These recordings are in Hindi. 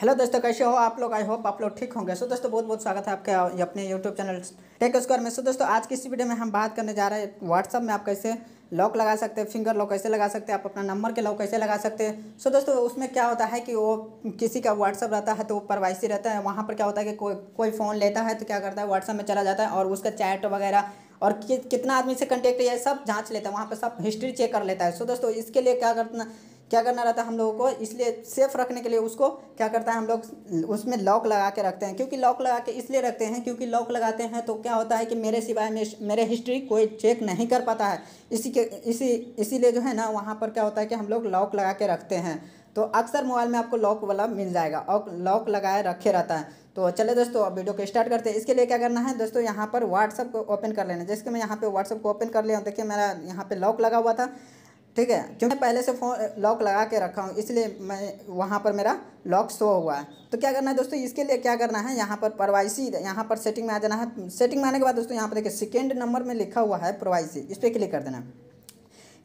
हेलो दोस्तों कैसे हो आप लोग आई होप आप लोग ठीक होंगे सो दोस्तों बहुत बहुत स्वागत है आपका अपने यूट्यूब चैनल टेक स्क्वायर में सो दोस्तों आज की इस वीडियो में हम बात करने जा रहे हैं व्हाट्सअप में आप कैसे लॉक लगा सकते हैं फिंगर लॉक कैसे लगा सकते हैं आप अपना नंबर के लॉक कैसे लगा सकते हैं सो दोस्तों उसमें क्या होता है कि वो किसी का व्हाट्सअप रहता है तो वो परवाइसी रहता है वहाँ पर क्या होता है कि कोई कोई फ़ोन लेता है तो क्या करता है व्हाट्सअप में चला जाता है और उसका चैट वगैरह और कितना आदमी से कंटेक्ट है सब जाँच लेता है वहाँ पर सब हिस्ट्री चेक कर लेता है सो दोस्तों इसके लिए क्या करना क्या करना रहता है हम लोगों को इसलिए सेफ रखने के लिए उसको क्या करता है हम लोग उसमें लॉक लगा के रखते हैं क्योंकि लॉक लगा के इसलिए रखते हैं क्योंकि लॉक लगाते हैं तो क्या होता है कि मेरे सिवाय मेरे हिस्ट्री कोई चेक नहीं कर पाता है इसी के इसी इसीलिए जो है ना वहाँ पर क्या होता है कि हम लोग लॉक लगा के रखते हैं तो अक्सर मोबाइल में आपको लॉक वाला मिल जाएगा और लॉक लगाए रखे रहता है तो चले दोस्तों अब वीडियो को स्टार्ट करते हैं इसके लिए क्या करना है दोस्तों यहाँ पर व्हाट्सअप को ओपन कर लेना जैसे कि मैं यहाँ पे व्हाट्सअप को ओपन कर लिया देखिए मेरा यहाँ पे लॉक लगा हुआ था ठीक है क्योंकि पहले से फ़ोन लॉक लगा के रखा हूँ इसलिए मैं वहाँ पर मेरा लॉक शो हुआ है तो क्या करना है दोस्तों इसके लिए क्या करना है यहाँ पर प्रोवाइसी यहाँ पर सेटिंग में आ जाना है सेटिंग में आने के बाद दोस्तों यहाँ पर देखिए सेकेंड नंबर में लिखा हुआ है प्रोवाइसी इस पर क्लिक कर देना है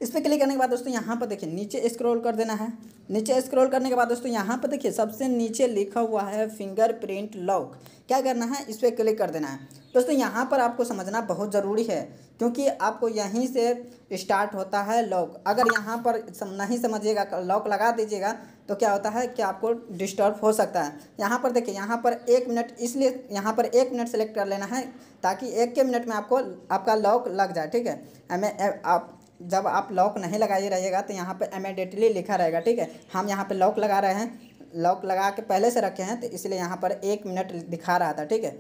इस पर क्लिक करने के बाद दोस्तों यहाँ पर देखिए नीचे स्क्रॉल कर देना है नीचे स्क्रॉल करने के बाद दोस्तों यहाँ पर देखिए सबसे नीचे लिखा हुआ है फिंगरप्रिंट लॉक क्या करना है इस पर क्लिक कर देना है दोस्तों यहाँ पर आपको समझना बहुत ज़रूरी है क्योंकि आपको यहीं से स्टार्ट होता है लॉक अगर यहाँ पर सम, नहीं समझिएगा लॉक लगा दीजिएगा तो क्या होता है कि आपको डिस्टर्ब हो सकता है यहाँ पर देखिए यहाँ पर एक मिनट इसलिए यहाँ पर एक मिनट सेलेक्ट कर लेना है ताकि एक के मिनट में आपको आपका लॉक लग जाए ठीक है हमें आप जब आप लॉक नहीं लगाइए रहिएगा तो यहाँ पे इमेडिएटली लिखा रहेगा ठीक है हम यहाँ पे लॉक लगा रहे हैं लॉक लगा के पहले से रखे हैं तो इसलिए यहाँ पर एक मिनट दिखा रहा था ठीक है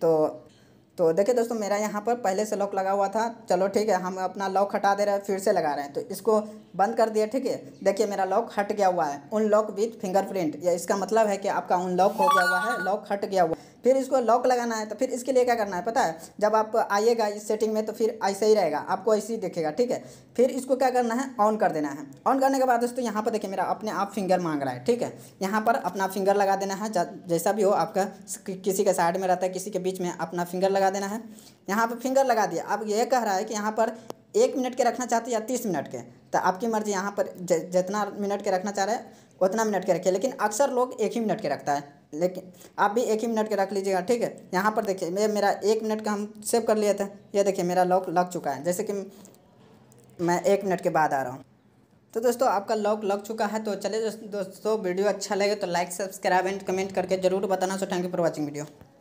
तो तो देखिए दोस्तों मेरा यहाँ पर पहले से लॉक लगा हुआ था चलो ठीक है हम अपना लॉक हटा दे रहे हैं फिर से लगा रहे हैं तो इसको बंद कर दिया ठीक है देखिए मेरा लॉक हट गया हुआ है उन लॉक विथ फिंगरप्रिंट या इसका मतलब है कि आपका उन लॉक हो गया हुआ है लॉक हट गया हुआ है फिर इसको लॉक लगाना है तो फिर इसके लिए क्या करना है पता है जब आप आइएगा इस सेटिंग में तो फिर ऐसे ही रहेगा आपको ऐसे ही देखेगा ठीक है फिर इसको क्या करना है ऑन कर देना है ऑन करने के बाद दोस्तों यहाँ पर देखिए मेरा अपने आप फिंगर मांग रहा है ठीक है यहाँ पर अपना फिंगर लगा देना है जैसा भी हो आपका किसी के साइड में रहता है किसी के बीच में अपना फिंगर लगा लगा देना है यहाँ पर फिंगर लगा दिया अब ये कह रहा है कि यहाँ पर एक मिनट के रखना चाहते या तीस मिनट के तो आपकी मर्ज़ी यहाँ पर जितना मिनट के रखना चाह रहे उतना मिनट के रखिए लेकिन अक्सर लोग एक ही मिनट के रखता है लेकिन आप भी एक ही मिनट के रख लीजिएगा ठीक है यहाँ पर देखिए मैं मेरा एक मिनट का हम सेव कर लिए थे ये देखिए मेरा लॉक लग चुका है जैसे कि मैं एक मिनट के बाद आ रहा हूँ तो दोस्तों आपका लॉक लग चुका है तो चलिए दोस्तों वीडियो अच्छा लगे तो लाइक सब्सक्राइब एंड कमेंट करके जरूर बताना so thank you for watching video